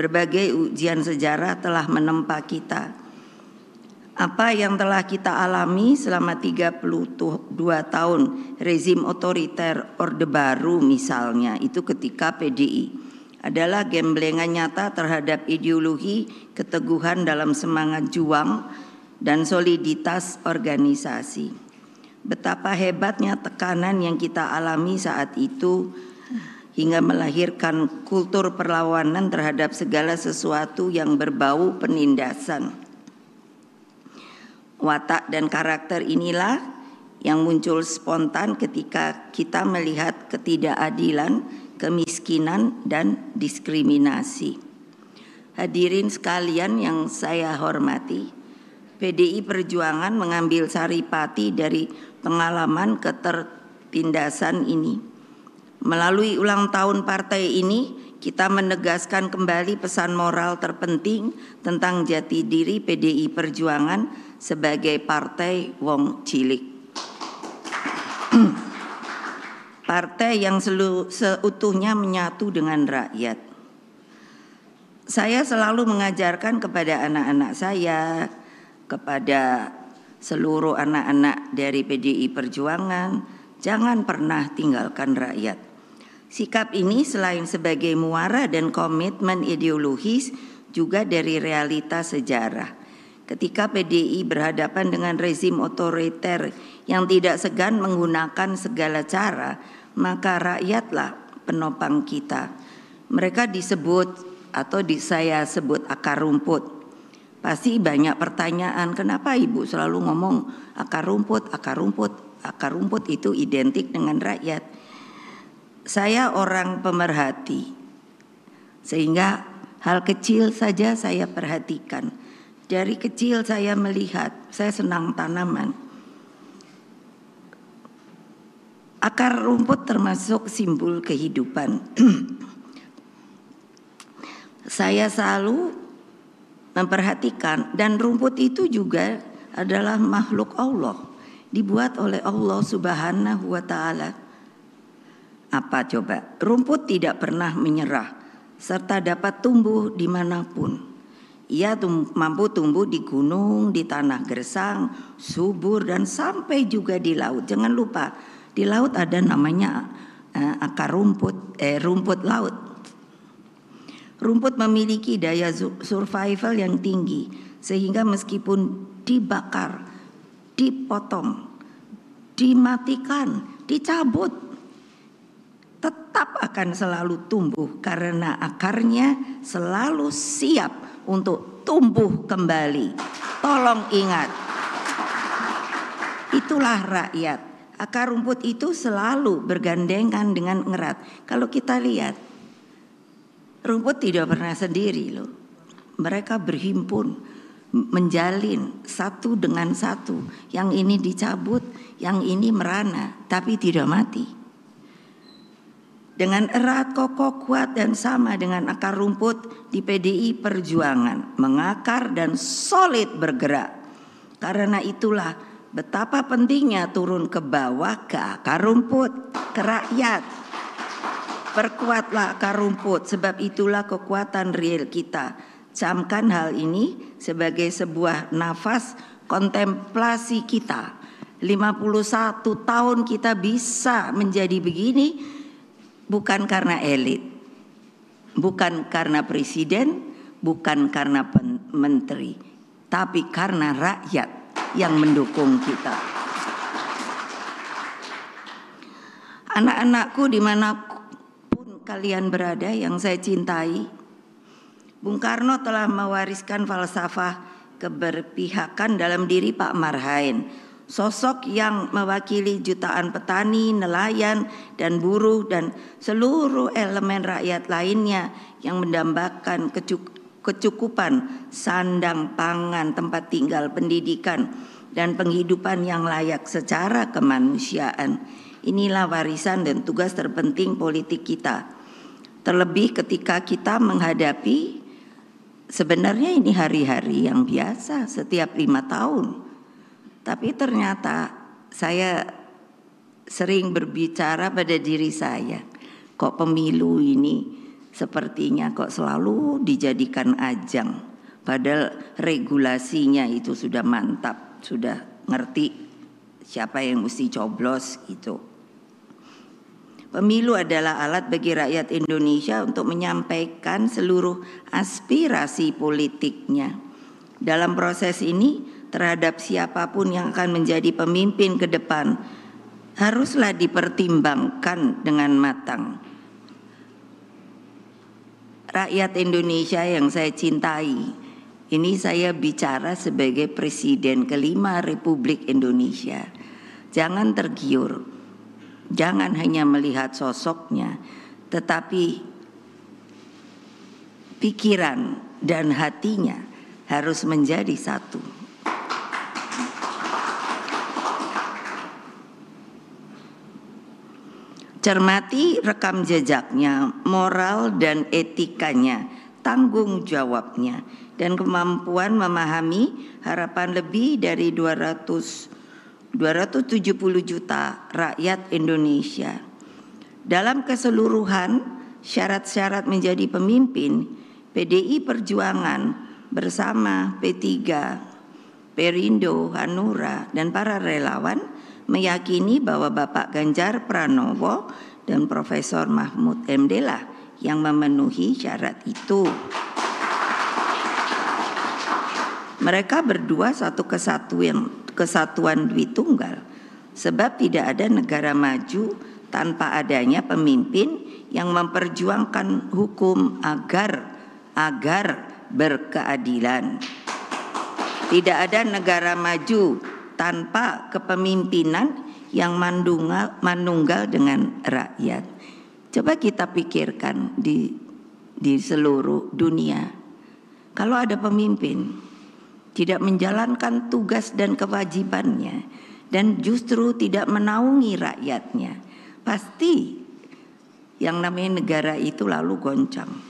Berbagai ujian sejarah telah menempa kita. Apa yang telah kita alami selama 32 tahun rezim otoriter Orde Baru misalnya itu ketika PDI adalah gemblengan nyata terhadap ideologi, keteguhan dalam semangat juang, dan soliditas organisasi. Betapa hebatnya tekanan yang kita alami saat itu hingga melahirkan kultur perlawanan terhadap segala sesuatu yang berbau penindasan. Watak dan karakter inilah yang muncul spontan ketika kita melihat ketidakadilan, kemiskinan, dan diskriminasi. Hadirin sekalian yang saya hormati, PDI Perjuangan mengambil saripati dari pengalaman ketertindasan ini Melalui ulang tahun partai ini, kita menegaskan kembali pesan moral terpenting tentang jati diri PDI Perjuangan sebagai partai wong cilik. partai yang selu, seutuhnya menyatu dengan rakyat. Saya selalu mengajarkan kepada anak-anak saya, kepada seluruh anak-anak dari PDI Perjuangan, jangan pernah tinggalkan rakyat Sikap ini selain sebagai muara dan komitmen ideologis juga dari realita sejarah. Ketika PDI berhadapan dengan rezim otoriter yang tidak segan menggunakan segala cara, maka rakyatlah penopang kita. Mereka disebut atau di, saya sebut akar rumput. Pasti banyak pertanyaan, kenapa Ibu selalu ngomong akar rumput, akar rumput, akar rumput itu identik dengan rakyat? saya orang pemerhati. Sehingga hal kecil saja saya perhatikan. Dari kecil saya melihat, saya senang tanaman. Akar rumput termasuk simbol kehidupan. saya selalu memperhatikan dan rumput itu juga adalah makhluk Allah, dibuat oleh Allah Subhanahu wa taala. Apa coba? Rumput tidak pernah menyerah serta dapat tumbuh dimanapun. Ia tum mampu tumbuh di gunung, di tanah gersang, subur dan sampai juga di laut. Jangan lupa di laut ada namanya eh, akar rumput, eh, rumput laut. Rumput memiliki daya survival yang tinggi sehingga meskipun dibakar, dipotong, dimatikan, dicabut, tetap akan selalu tumbuh karena akarnya selalu siap untuk tumbuh kembali. Tolong ingat, itulah rakyat. Akar rumput itu selalu bergandengan dengan erat. Kalau kita lihat, rumput tidak pernah sendiri loh. Mereka berhimpun, menjalin satu dengan satu. Yang ini dicabut, yang ini merana, tapi tidak mati dengan erat kokoh kuat dan sama dengan akar rumput di PDI Perjuangan mengakar dan solid bergerak. Karena itulah betapa pentingnya turun ke bawah ke akar rumput, ke rakyat. Perkuatlah akar rumput sebab itulah kekuatan real kita. Camkan hal ini sebagai sebuah nafas kontemplasi kita. 51 tahun kita bisa menjadi begini bukan karena elit, bukan karena presiden, bukan karena menteri, tapi karena rakyat yang mendukung kita. Anak-anakku dimanapun kalian berada yang saya cintai, Bung Karno telah mewariskan falsafah keberpihakan dalam diri Pak Marhain sosok yang mewakili jutaan petani, nelayan, dan buruh dan seluruh elemen rakyat lainnya yang mendambakan kecukupan sandang pangan, tempat tinggal, pendidikan, dan penghidupan yang layak secara kemanusiaan. Inilah warisan dan tugas terpenting politik kita. Terlebih ketika kita menghadapi sebenarnya ini hari-hari yang biasa setiap lima tahun tapi ternyata saya sering berbicara pada diri saya, kok pemilu ini sepertinya kok selalu dijadikan ajang. Padahal regulasinya itu sudah mantap, sudah ngerti siapa yang mesti coblos itu. Pemilu adalah alat bagi rakyat Indonesia untuk menyampaikan seluruh aspirasi politiknya. Dalam proses ini, terhadap siapapun yang akan menjadi pemimpin ke depan haruslah dipertimbangkan dengan matang. Rakyat Indonesia yang saya cintai, ini saya bicara sebagai Presiden kelima Republik Indonesia. Jangan tergiur, jangan hanya melihat sosoknya, tetapi pikiran dan hatinya harus menjadi satu. Cermati rekam jejaknya, moral dan etikanya, tanggung jawabnya, dan kemampuan memahami harapan lebih dari 200 270 juta rakyat Indonesia. Dalam keseluruhan syarat-syarat menjadi pemimpin, PDI Perjuangan bersama P3, Perindo, Hanura, dan para relawan meyakini bahwa Bapak Ganjar Pranowo dan Profesor Mahmud MD lah yang memenuhi syarat itu. Mereka berdua satu kesatuan, kesatuan dwi tunggal. Sebab tidak ada negara maju tanpa adanya pemimpin yang memperjuangkan hukum agar agar berkeadilan. Tidak ada negara maju tanpa kepemimpinan yang mandungal, manunggal dengan rakyat. Coba kita pikirkan di di seluruh dunia. Kalau ada pemimpin tidak menjalankan tugas dan kewajibannya dan justru tidak menaungi rakyatnya, pasti yang namanya negara itu lalu goncang.